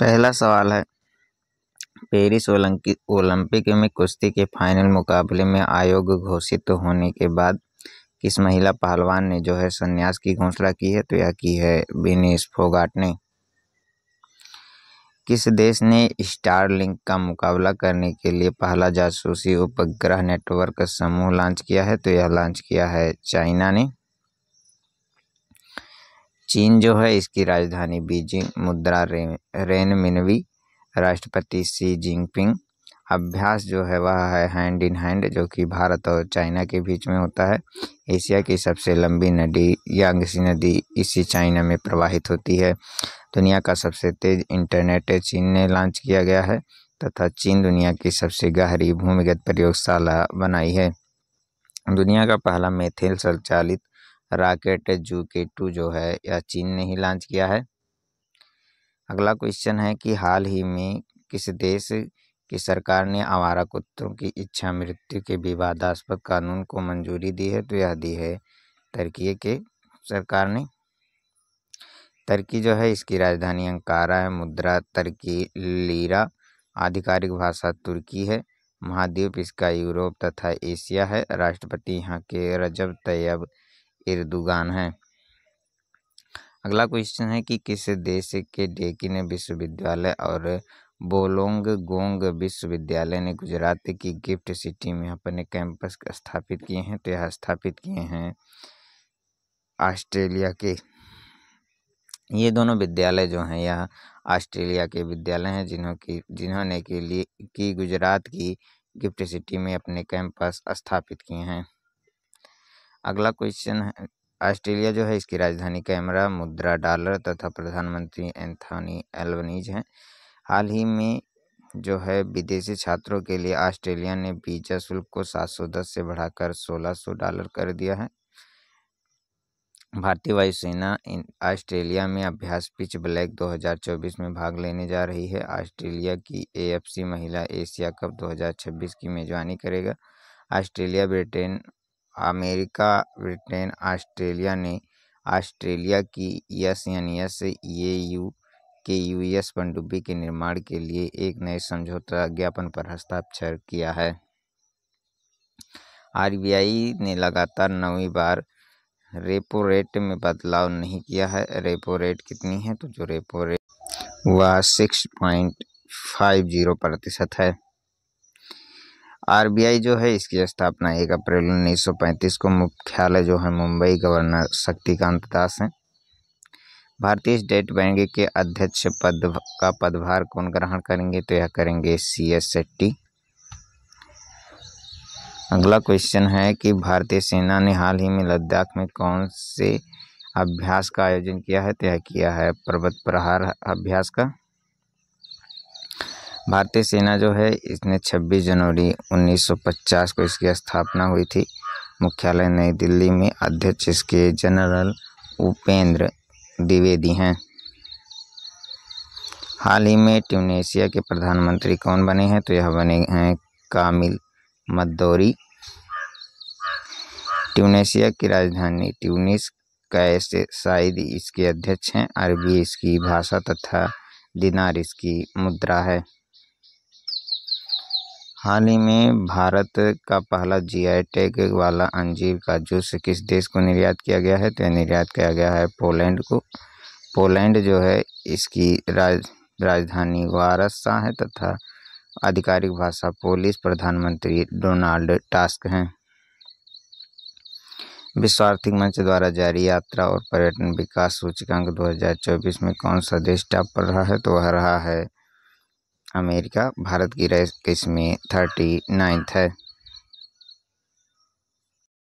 पहला सवाल है पेरिस ओलंपिक में कुश्ती के फाइनल मुकाबले में आयोग घोषित होने के बाद किस महिला पहलवान ने जो है संन्यास की घोषणा की है तो यह की है विनेश फोगाट ने किस देश ने स्टारलिंक का मुकाबला करने के लिए पहला जासूसी उपग्रह नेटवर्क समूह लॉन्च किया है तो यह लॉन्च किया है चाइना ने चीन जो है इसकी राजधानी बीजिंग मुद्रा रेन मिनवी राष्ट्रपति सी जिनपिंग अभ्यास जो है वह है हैंड इन हैंड जो कि भारत और चाइना के बीच में होता है एशिया की सबसे लंबी नदी यांगसी नदी इसी चाइना में प्रवाहित होती है दुनिया का सबसे तेज इंटरनेट चीन ने लॉन्च किया गया है तथा चीन दुनिया की सबसे गहरी भूमिगत प्रयोगशाला बनाई है दुनिया का पहला मेथेल संचालित राकेट टू जो है यह चीन ने ही लॉन्च किया है अगला क्वेश्चन है कि हाल ही में किस देश की सरकार ने आवारा कुत्तों की इच्छा मृत्यु के विवादास्पद कानून को मंजूरी दी है तो यह दी है तर्की के सरकार ने तर्की जो है इसकी राजधानी अंकारा है मुद्रा तर्की लीरा आधिकारिक भाषा तुर्की है महाद्वीप इसका यूरोप तथा एशिया है राष्ट्रपति यहाँ के रजब तैयब इर्दुगान हैं है अगला क्वेश्चन है कि किस देश के डेकिन विश्वविद्यालय और बोलोंग गोंग विश्वविद्यालय ने गुजरात की गिफ्ट सिटी में अपने कैंपस स्थापित किए हैं तो यह स्थापित किए हैं ऑस्ट्रेलिया के ये दोनों विद्यालय जो हैं यह ऑस्ट्रेलिया के विद्यालय हैं जिन्हों की जिन्होंने के लिए की गुजरात की गिफ्ट सिटी में अपने कैंपस स्थापित किए हैं अगला क्वेश्चन है ऑस्ट्रेलिया जो है इसकी राजधानी कैमरा मुद्रा डॉलर तथा प्रधानमंत्री एंथनी एल्वनीज हैं हाल ही में जो है विदेशी छात्रों के लिए ऑस्ट्रेलिया ने वीजा शुल्क को 710 से बढ़ाकर 1600 डॉलर कर दिया है भारतीय वायुसेना ऑस्ट्रेलिया में अभ्यास पिच ब्लैक 2024 में भाग लेने जा रही है ऑस्ट्रेलिया की सी महिला एशिया कप छब्बीस की मेजबानी करेगा Australia Britain America Britain Australia ने ऑस्ट्रेलिया की S N S A U K US पनडुब्बी के निर्माण के लिए एक नए समझौता ज्ञापन पर हस्ताक्षर किया है आरबीआई ने लगातार नौवीं बार रेपो रेट में बदलाव नहीं किया है रेपो रेट कितनी है तो जो रेपो रेट वह सिक्स पॉइंट फाइव जीरो प्रतिशत है आरबीआई जो है इसकी स्थापना एक अप्रैल 1935 को मुख्यालय जो है मुंबई गवर्नर शक्तिकांत दास हैं भारतीय स्टेट बैंक के अध्यक्ष पद का पदभार कौन ग्रहण करेंगे तो यह करेंगे सी एस शेट्टी अगला क्वेश्चन है कि भारतीय सेना ने हाल ही में लद्दाख में कौन से अभ्यास का आयोजन किया है तो यह किया है पर्वत प्रहार अभ्यास का भारतीय सेना जो है इसने 26 जनवरी 1950 को इसकी स्थापना हुई थी मुख्यालय नई दिल्ली में अध्यक्ष इसके जनरल उपेंद्र द्विवेदी हैं हाल ही में ट्यूनेशिया के प्रधानमंत्री कौन बने हैं तो यह बने हैं कामिल मद्दोरी ट्यूनेशिया की राजधानी ट्यूनिस कैसे शायद इसके अध्यक्ष हैं अरबी इसकी भाषा तथा दिनार इसकी मुद्रा है हाल ही में भारत का पहला जीआई टैग वाला अंजीर का जूस किस देश को निर्यात किया गया है तो निर्यात किया गया है पोलैंड को पोलैंड जो है इसकी राज राजधानी वारसा है तथा आधिकारिक भाषा पोलिस प्रधानमंत्री डोनाल्ड टास्क हैं विश्व आर्थिक मंच द्वारा जारी यात्रा और पर्यटन विकास सूचकांक 2024 में कौन सा देश टॉप पर रहा है तो वह रहा है अमेरिका भारत की रैंक इसमें थर्टी नाइन्थ है